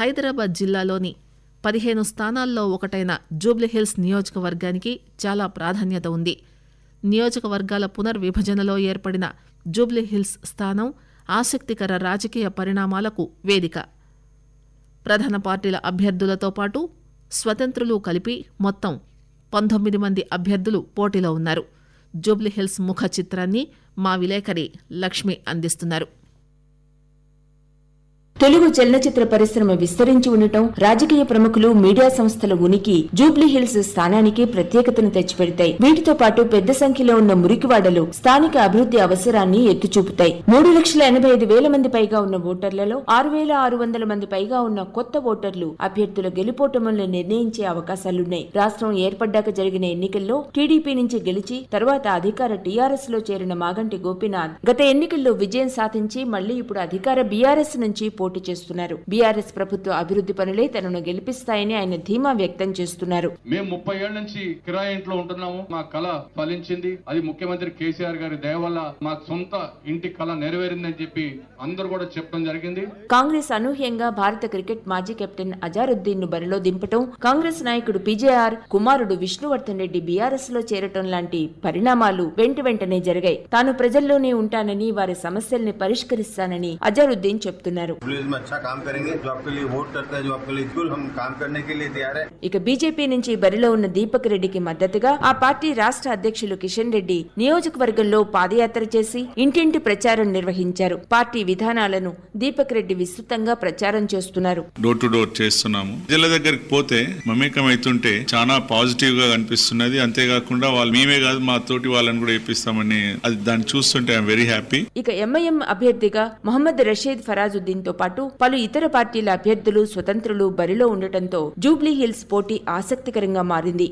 హైదరాబాద్ జిల్లాలోని పదిహేను స్థానాల్లో ఒకటైన జూబ్లీహిల్స్ నియోజకవర్గానికి చాలా ప్రాధాన్యత ఉంది నియోజకవర్గాల పునర్విభజనలో ఏర్పడిన జూబ్లీహిల్స్ స్థానం ఆసక్తికర రాజకీయ పరిణామాలకు వేదిక ప్రధాన పార్టీల అభ్యర్థులతో పాటు స్వతంత్రులు కలిపి మొత్తం పంతొమ్మిది మంది అభ్యర్థులు పోటీలో ఉన్నారు జూబ్లీహిల్స్ ముఖ చిత్రాన్ని మా విలేకరి లక్ష్మి అందిస్తున్నారు తెలుగు చలనచిత్ర పరిశ్రమ విస్తరించి ఉండటం రాజకీయ ప్రముఖులు మీడియా సంస్థల ఉనికి జూబ్లీ హిల్స్ స్థానానికి ప్రత్యేకతను తెచ్చిపెడతాయి వీటితో పాటు పెద్ద సంఖ్యలో ఉన్న మురికివాడలు స్థానిక అభివృద్ధి అవసరాన్ని ఎత్తి చూపుతాయి మూడు లక్షల ఎనభై ఐదు వేల మంది పైగా ఉన్న ఓటర్లలో ఆరు వేల ఆరు వందల మంది పైగా ఉన్న కొత్త ఓటర్లు అభ్యర్థుల గెలుపోటములను నిర్ణయించే అవకాశాలున్నాయి రాష్ట్రం ఏర్పడ్డాక జరిగిన ఎన్నికల్లో టీడీపీ నుంచి గెలిచి తర్వాత అధికార టీఆర్ఎస్ లో చేరిన మాగంటి గోపీనాథ్ గత ఎన్నికల్లో విజయం సాధించి మళ్లీ ఇప్పుడు అధికార బీఆర్ఎస్ నుంచి పోటీ పోటీ చేస్తున్నారు బీఆర్ఎస్ ప్రభుత్వ అభివృద్ధి పనులే తనను గెలిపిస్తాయని ఆయన ధీమా వ్యక్తం చేస్తున్నారు మేము ముప్పై ఏళ్ల నుంచి కిరాయి ఇంట్లో ఉంటున్నాము మా కళ ఫలించింది అది ముఖ్యమంత్రి కేసీఆర్ గారి దయ వల్ల మా సొంత ఇంటి కళ నెరవేరిందని చెప్పి అందరు కూడా చెప్పడం జరిగింది కాంగ్రెస్ అనూహ్యంగా భారత క్రికెట్ మాజీ కెప్టెన్ అజారుద్దీన్ ను బరిలో దింపటం కాంగ్రెస్ నాయకుడు పిజేఆర్ కుమారుడు విష్ణువర్ధన్ రెడ్డి బీఆర్ఎస్ లో చేరటం లాంటి పరిణామాలు వెంట వెంటనే జరిగాయి తాను ప్రజల్లోనే ఉంటానని వారి సమస్యల్ని పరిష్కరిస్తానని అజారుద్దీన్ చెప్తున్నారు ఇక బీజేపీ నుంచి బరిలో ఉన్న దీపక్ రెడ్డికి మద్దతుగా ఆ పార్టీ రాష్ట్ర అధ్యక్షులు కిషన్ రెడ్డి నియోజకవర్గంలో పాదయాత్ర చేసి ఇంటింటి ప్రచారం నిర్వహించారు పార్టీ విధానాలను దీపక్ రెడ్డి విస్తృతంగా ప్రచారం చేస్తున్నారు డోర్ టు డోర్ చేస్తున్నాము ప్రజల దగ్గరికి పోతే మమేకం అవుతుంటే చాలా పాజిటివ్ గా కనిపిస్తున్నది అంతేకాకుండా వాళ్ళు మేమే కాదు మా తోటి వాళ్ళని కూడా ఇప్పిస్తామని అది దాన్ని చూస్తుంటే ఐఎమ్ వెరీ హ్యాపీ ఇక ఎంఐఎం అభ్యర్థిగా మహమ్మద్ రషీద్ ఫరాజుద్దీన్ తో పాటు పాటు పలు ఇతర పార్టీల అభ్యర్థులు స్వతంత్రులు బరిలో ఉండటంతో జూబ్లీహిల్స్ పోటీ ఆసక్తికరంగా మారింది